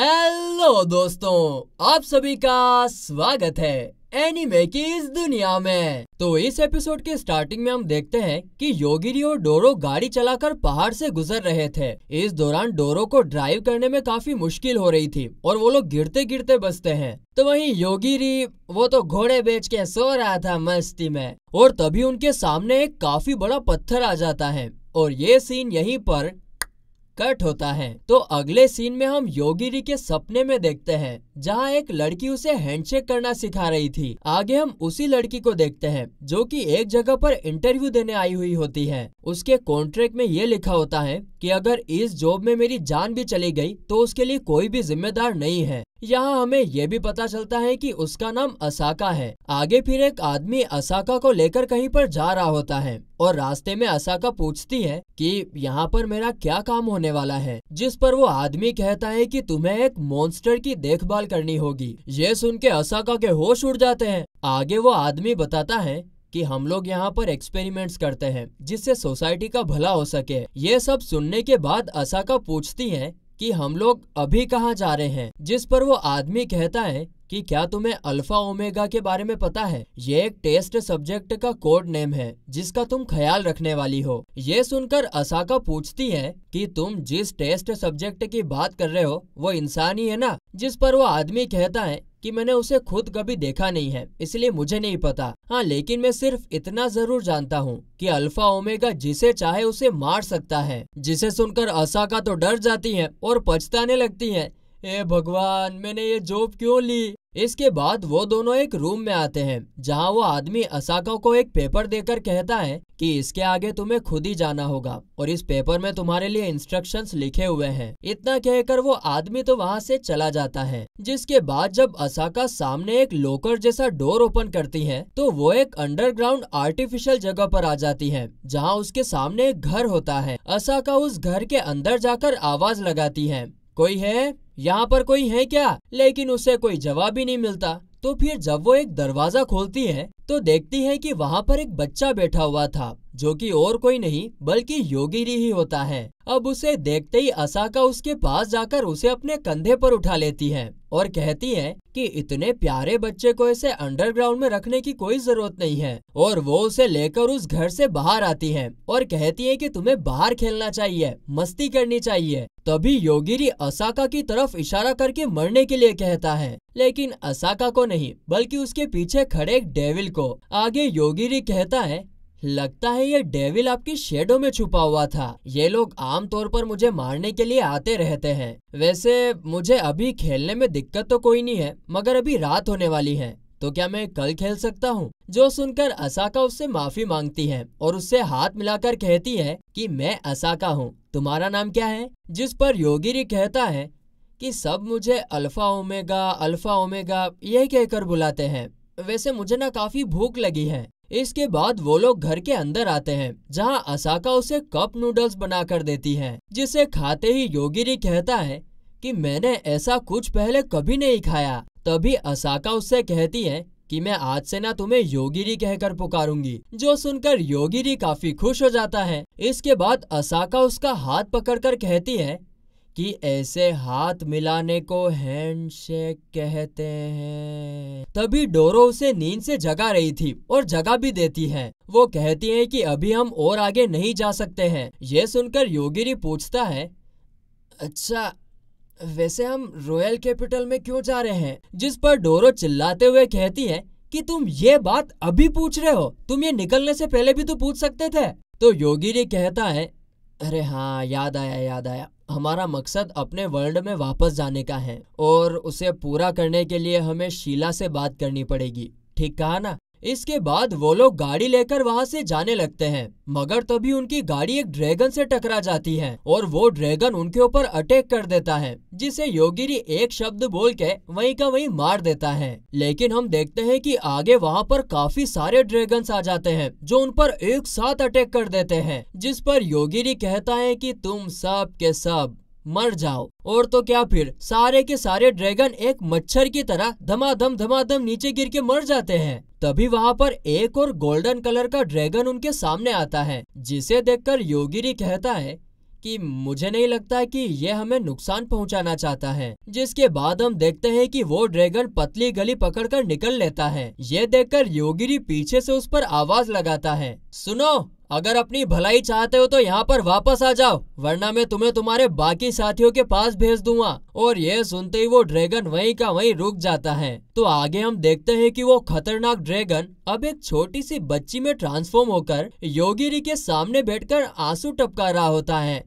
hello दोस्तों आप सभी का स्वागत है एनीमे की इस दुनिया में तो इस एपिसोड के स्टार्टिंग में हम देखते हैं कि योगिरी और डोरो गाड़ी चलाकर पहाड़ से गुजर रहे थे इस दौरान डोरो को ड्राइव करने में काफी मुश्किल हो रही थी और वो लोग गिरते गिरते बसते हैं तो वहीं योगिरी वो तो घोड़े बेच के सो रहा था मस्ती में और तभी उनके सामने एक काफी बड़ा पत्थर आ जाता है और ये सीन यहीं पर कट होता है तो अगले सीन में हम योगिरी के सपने में देखते हैं जहाँ एक लड़की उसे हैंडशेक करना सिखा रही थी आगे हम उसी लड़की को देखते हैं जो कि एक जगह पर इंटरव्यू देने आई हुई होती है उसके कॉन्ट्रैक्ट में ये लिखा होता है कि अगर इस जॉब में मेरी जान भी चली गई तो उसके लिए कोई भी जिम्मेदार नहीं है यहाँ हमें यह भी पता चलता है कि उसका नाम असाका है आगे फिर एक आदमी असाका को लेकर कहीं पर जा रहा होता है और रास्ते में असाका पूछती है कि यहाँ पर मेरा क्या काम होने वाला है जिस पर वो आदमी कहता है कि तुम्हें एक मॉन्स्टर की देखभाल करनी होगी ये सुन के असाका के होश उड़ जाते हैं आगे वो आदमी बताता है कि हम लोग यहाँ पर एक्सपेरिमेंट्स करते हैं जिससे सोसाइटी का भला हो सके ये सब सुनने के बाद असाका पूछती है कि हम लोग अभी कहाँ जा रहे हैं जिस पर वो आदमी कहता है कि क्या तुम्हें अल्फा ओमेगा के बारे में पता है ये एक टेस्ट सब्जेक्ट का कोड नेम है जिसका तुम ख्याल रखने वाली हो ये सुनकर असाका पूछती है कि तुम जिस टेस्ट सब्जेक्ट की बात कर रहे हो वो इंसान ही है ना जिस पर वो आदमी कहता है कि मैंने उसे खुद कभी देखा नहीं है इसलिए मुझे नहीं पता हाँ लेकिन मैं सिर्फ इतना जरूर जानता हूँ कि अल्फा ओमेगा जिसे चाहे उसे मार सकता है जिसे सुनकर असाका तो डर जाती है और पछताने लगती है ए भगवान मैंने ये जॉब क्यों ली इसके बाद वो दोनों एक रूम में आते हैं जहाँ वो आदमी असाका को एक पेपर देकर कहता है कि इसके आगे तुम्हें खुद ही जाना होगा और इस पेपर में तुम्हारे लिए इंस्ट्रक्शंस लिखे हुए हैं इतना कहकर वो आदमी तो वहाँ से चला जाता है जिसके बाद जब असाका सामने एक लोकर जैसा डोर ओपन करती है तो वो एक अंडरग्राउंड आर्टिफिशियल जगह पर आ जाती है जहाँ उसके सामने एक घर होता है असाका उस घर के अंदर जाकर आवाज लगाती है कोई है यहाँ पर कोई है क्या लेकिन उसे कोई जवाब ही नहीं मिलता तो फिर जब वो एक दरवाजा खोलती है तो देखती है कि वहाँ पर एक बच्चा बैठा हुआ था जो कि और कोई नहीं बल्कि योगिरी ही होता है अब उसे देखते ही असाका उसके पास जाकर उसे अपने कंधे पर उठा लेती है और कहती है कि इतने प्यारे बच्चे को इसे अंडरग्राउंड में रखने की कोई जरूरत नहीं है और वो उसे लेकर उस घर से बाहर आती है और कहती है कि तुम्हें बाहर खेलना चाहिए मस्ती करनी चाहिए तभी योगिरी असाका की तरफ इशारा करके मरने के लिए कहता है लेकिन असाका को नहीं बल्कि उसके पीछे खड़े एक डेविल को आगे योगिरी कहता है लगता है ये डेविल आपकी शेडो में छुपा हुआ था ये लोग आमतौर पर मुझे मारने के लिए आते रहते हैं वैसे मुझे अभी खेलने में दिक्कत तो कोई नहीं है मगर अभी रात होने वाली है तो क्या मैं कल खेल सकता हूँ जो सुनकर असाका उससे माफी मांगती है और उससे हाथ मिलाकर कहती है कि मैं असाका हूँ तुम्हारा नाम क्या है जिस पर योगिरी कहता है कि सब मुझे अल्फा ओमेगा अल्फा ओमेगा यही कहकर बुलाते हैं वैसे मुझे ना काफी भूख लगी है इसके बाद वो लोग घर के अंदर आते हैं जहां असाका उसे कप नूडल्स बनाकर देती है जिसे खाते ही योगिरी कहता है कि मैंने ऐसा कुछ पहले कभी नहीं खाया तभी असाका उससे कहती है कि मैं आज से ना तुम्हें योगिरी कहकर पुकारूंगी जो सुनकर योगिरी काफी खुश हो जाता है इसके बाद असाका उसका हाथ पकड़कर कहती है कि ऐसे हाथ मिलाने को हैंडशेक कहते हैं तभी डोरो उसे नींद से जगा रही थी और जगा भी देती है वो कहती है कि अभी हम और आगे नहीं जा सकते हैं ये सुनकर योगिरी पूछता है अच्छा वैसे हम रॉयल कैपिटल में क्यों जा रहे हैं जिस पर डोरो चिल्लाते हुए कहती है कि तुम ये बात अभी पूछ रहे हो तुम ये निकलने से पहले भी तो पूछ सकते थे तो योगिरी कहता है अरे हाँ याद आया याद आया हमारा मकसद अपने वर्ल्ड में वापस जाने का है और उसे पूरा करने के लिए हमें शीला से बात करनी पड़ेगी ठीक कहा ना इसके बाद वो लोग गाड़ी लेकर वहाँ से जाने लगते हैं मगर तभी उनकी गाड़ी एक ड्रैगन से टकरा जाती है और वो ड्रैगन उनके ऊपर अटैक कर देता है जिसे योगिरी एक शब्द बोल के वही का वही मार देता है लेकिन हम देखते हैं कि आगे वहाँ पर काफी सारे ड्रैगन आ जाते हैं जो उन पर एक साथ अटैक कर देते हैं जिस पर योगिरी कहता है की तुम सब के सब मर जाओ और तो क्या फिर सारे के सारे ड्रैगन एक मच्छर की तरह धमाधम धमाधम नीचे गिर के मर जाते हैं तभी वहाँ पर एक और गोल्डन कलर का ड्रैगन उनके सामने आता है जिसे देखकर योगिरी कहता है कि मुझे नहीं लगता कि यह हमें नुकसान पहुंचाना चाहता है जिसके बाद हम देखते हैं कि वो ड्रैगन पतली गली पकड़कर निकल लेता है यह देखकर योगिरी पीछे से उस पर आवाज लगाता है सुनो अगर अपनी भलाई चाहते हो तो यहाँ पर वापस आ जाओ वरना मैं तुम्हें तुम्हारे बाकी साथियों के पास भेज दूंगा और यह सुनते ही वो ड्रैगन वहीं का वहीं रुक जाता है तो आगे हम देखते हैं कि वो खतरनाक ड्रैगन अब एक छोटी सी बच्ची में ट्रांसफॉर्म होकर योगिरी के सामने बैठकर आंसू टपका रहा होता है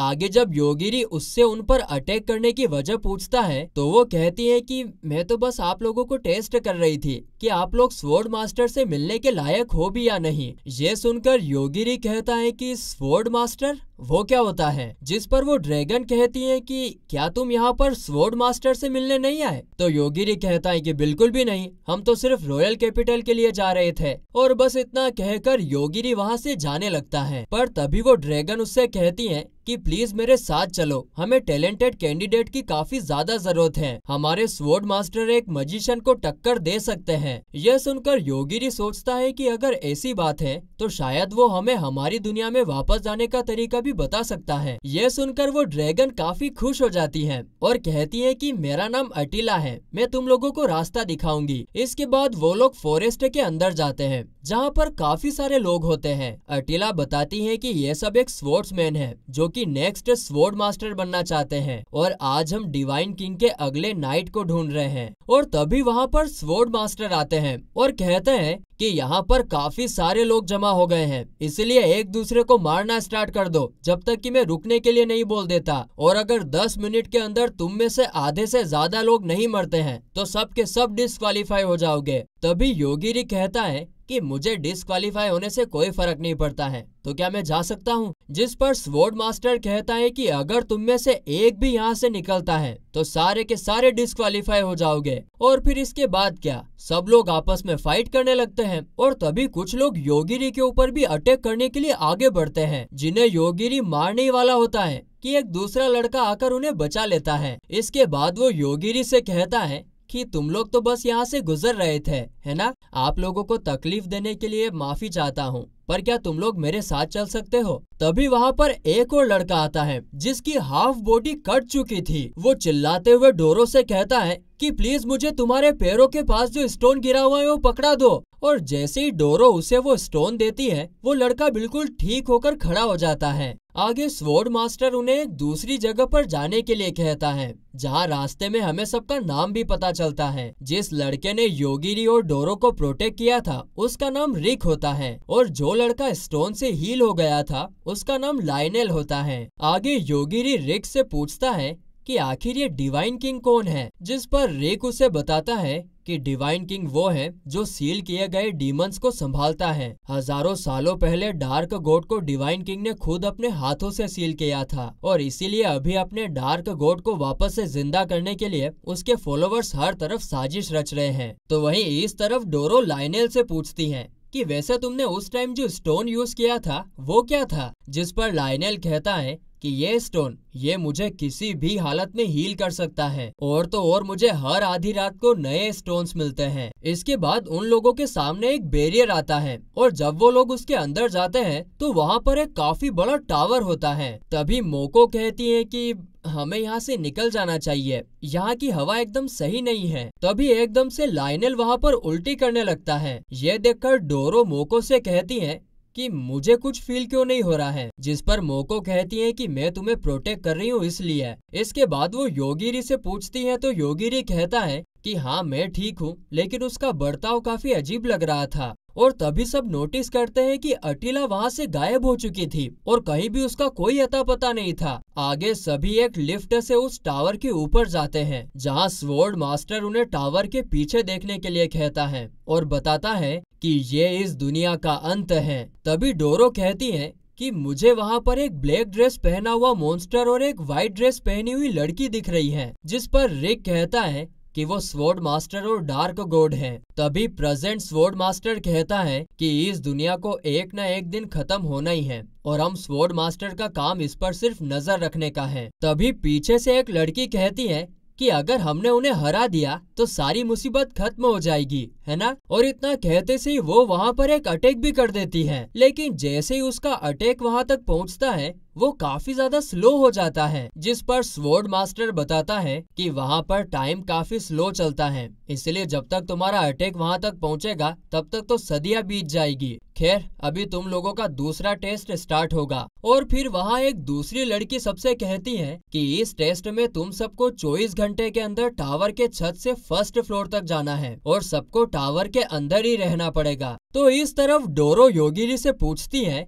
आगे जब योगिरी उससे उन पर अटैक करने की वजह पूछता है तो वो कहती है कि मैं तो बस आप लोगों को टेस्ट कर रही थी कि आप लोग स्वोर्ड मास्टर से मिलने के लायक हो भी या नहीं ये सुनकर योगिरी कहता है कि स्वोर्ड मास्टर वो क्या होता है जिस पर वो ड्रैगन कहती है कि क्या तुम यहाँ पर स्वोर्ड मास्टर से मिलने नहीं आए तो योगिरी कहता है कि बिल्कुल भी नहीं हम तो सिर्फ रॉयल कैपिटल के लिए जा रहे थे और बस इतना कहकर योगिरी वहाँ से जाने लगता है पर तभी वो ड्रैगन उससे कहती है कि प्लीज मेरे साथ चलो हमें टैलेंटेड कैंडिडेट की काफी ज्यादा जरूरत है हमारे स्वोर्ड मास्टर एक मजिशियन को टक्कर दे सकते हैं यह सुनकर योगिरी सोचता है कि अगर ऐसी बात है तो शायद वो हमें हमारी दुनिया में वापस जाने का तरीका भी बता सकता है ये सुनकर वो ड्रैगन काफी खुश हो जाती है और कहती है की मेरा नाम अटिला है मैं तुम लोगों को रास्ता दिखाऊंगी इसके बाद वो लोग फॉरेस्ट के अंदर जाते हैं जहाँ पर काफी सारे लोग होते हैं अटिला बताती है कि ये सब एक स्पोर्ट्समैन है जो कि नेक्स्ट स्वोर्ड मास्टर बनना चाहते हैं और आज हम डिवाइन किंग के अगले नाइट को ढूंढ रहे हैं और तभी वहाँ पर स्वोर्ड मास्टर आते हैं और कहते हैं कि यहाँ पर काफी सारे लोग जमा हो गए हैं इसलिए एक दूसरे को मारना स्टार्ट कर दो जब तक कि मैं रुकने के लिए नहीं बोल देता और अगर 10 मिनट के अंदर तुम में से आधे से ज्यादा लोग नहीं मरते हैं तो सब के सब डिस्कालीफाई हो जाओगे तभी योगिरी कहता है कि मुझे डिस्कालीफाई होने से कोई फर्क नहीं पड़ता है तो क्या मैं जा सकता हूँ जिस पर स्वॉर्ड मास्टर कहता है कि अगर तुम में से एक भी यहाँ से निकलता है तो सारे के सारे डिस्कालीफाई हो जाओगे और फिर इसके बाद क्या सब लोग आपस में फाइट करने लगते हैं और तभी कुछ लोग योगिरी के ऊपर भी अटैक करने के लिए आगे बढ़ते हैं जिन्हें योगिरी मारने वाला होता है कि एक दूसरा लड़का आकर उन्हें बचा लेता है इसके बाद वो योगिरी से कहता है कि तुम लोग तो बस यहाँ से गुजर रहे थे है ना आप लोगों को तकलीफ देने के लिए माफी चाहता हूँ पर क्या तुम लोग मेरे साथ चल सकते हो तभी वहाँ पर एक और लड़का आता है जिसकी हाफ बॉडी कट चुकी थी वो चिल्लाते हुए डोरो से कहता है कि प्लीज मुझे तुम्हारे पैरों के पास जो स्टोन गिरा हुआ है वो पकड़ा दो और जैसे ही डोरो उसे वो स्टोन देती है वो लड़का बिल्कुल ठीक होकर खड़ा हो जाता है आगे स्वॉर्ड मास्टर उन्हें एक दूसरी जगह पर जाने के लिए कहता है जहाँ रास्ते में हमें सबका नाम भी पता चलता है जिस लड़के ने योगिरी और डोरो को प्रोटेक्ट किया था उसका नाम रिक होता है और जो लड़का स्टोन से हील हो गया था उसका नाम लाइनेल होता है आगे योगिरी रिक से पूछता है कि आखिर ये डिवाइन किंग कौन है जिस पर रेक उसे बताता है कि डिवाइन किंग वो है जो सील किए गए डीमंस को संभालता है हजारों सालों पहले डार्क गोट को डिवाइन किंग ने खुद अपने हाथों से सील किया था और इसीलिए अभी अपने डार्क गोट को वापस से जिंदा करने के लिए उसके फॉलोअर्स हर तरफ साजिश रच रहे हैं तो वहीं इस तरफ डोरो लाइनेल से पूछती है कि वैसे तुमने उस टाइम जो स्टोन यूज किया था वो क्या था जिस पर लाइनेल कहता है कि ये स्टोन ये मुझे किसी भी हालत में हील कर सकता है और तो और मुझे हर आधी रात को नए स्टोन्स मिलते हैं इसके बाद उन लोगों के सामने एक बैरियर आता है और जब वो लोग उसके अंदर जाते हैं तो वहाँ पर एक काफी बड़ा टावर होता है तभी मोको कहती है कि हमें यहाँ से निकल जाना चाहिए यहाँ की हवा एकदम सही नहीं है तभी एकदम से लाइनल वहाँ पर उल्टी करने लगता है ये देखकर डोरो मोको से कहती है कि मुझे कुछ फील क्यों नहीं हो रहा है जिस पर मोको कहती है कि मैं तुम्हें प्रोटेक्ट कर रही हूँ इसलिए इसके बाद वो योगिरी से पूछती है तो योगिरी कहता है कि हाँ मैं ठीक हूँ लेकिन उसका बर्ताव काफी अजीब लग रहा था और तभी सब नोटिस करते हैं कि अटिला वहाँ से गायब हो चुकी थी और कहीं भी उसका कोई अता पता नहीं था आगे सभी एक लिफ्ट से उस टावर के ऊपर जाते हैं जहाँ स्वर्ड मास्टर उन्हें टावर के पीछे देखने के लिए कहता है और बताता है कि ये इस दुनिया का अंत है तभी डोरो कहती है कि मुझे वहाँ पर एक ब्लैक ड्रेस पहना हुआ मॉन्स्टर और एक व्हाइट ड्रेस पहनी हुई लड़की दिख रही है जिस पर रिक कहता है कि वो स्वॉर्ड मास्टर और डार्क गोड है तभी प्रेजेंट स्वॉर्ड मास्टर कहता है कि इस दुनिया को एक न एक दिन खत्म होना ही है और हम स्वॉर्ड मास्टर का काम इस पर सिर्फ नजर रखने का है तभी पीछे से एक लड़की कहती है कि अगर हमने उन्हें हरा दिया तो सारी मुसीबत खत्म हो जाएगी है ना और इतना कहते से ही वो वहाँ पर एक अटैक भी कर देती है लेकिन जैसे ही उसका अटैक वहाँ तक पहुँचता है वो काफी ज्यादा स्लो हो जाता है जिस पर स्वॉर्ड मास्टर बताता है कि वहाँ पर टाइम काफी स्लो चलता है इसलिए जब तक तुम्हारा अटैक वहाँ तक पहुँचेगा तब तक तो सदिया बीत जाएगी खैर अभी तुम लोगों का दूसरा टेस्ट स्टार्ट होगा और फिर वहाँ एक दूसरी लड़की सबसे कहती है कि इस टेस्ट में तुम सबको 24 घंटे के अंदर टावर के छत से फर्स्ट फ्लोर तक जाना है और सबको टावर के अंदर ही रहना पड़ेगा तो इस तरफ डोरो योगिरी से पूछती है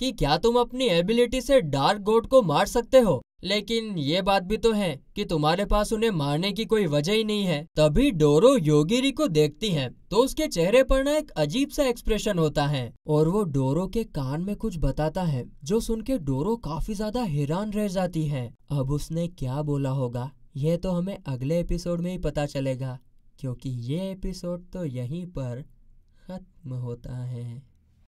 कि क्या तुम अपनी एबिलिटी से डार्क गोड को मार सकते हो लेकिन ये बात भी तो है कि तुम्हारे पास उन्हें मारने की कोई वजह ही नहीं है तभी डोरो योगिरी को देखती है तो उसके चेहरे पर ना एक अजीब सा एक्सप्रेशन होता है और वो डोरो के कान में कुछ बताता है जो सुन के डोरो काफी ज्यादा हैरान रह जाती है अब उसने क्या बोला होगा यह तो हमें अगले एपिसोड में ही पता चलेगा क्योंकि ये एपिसोड तो यहीं पर खत्म होता है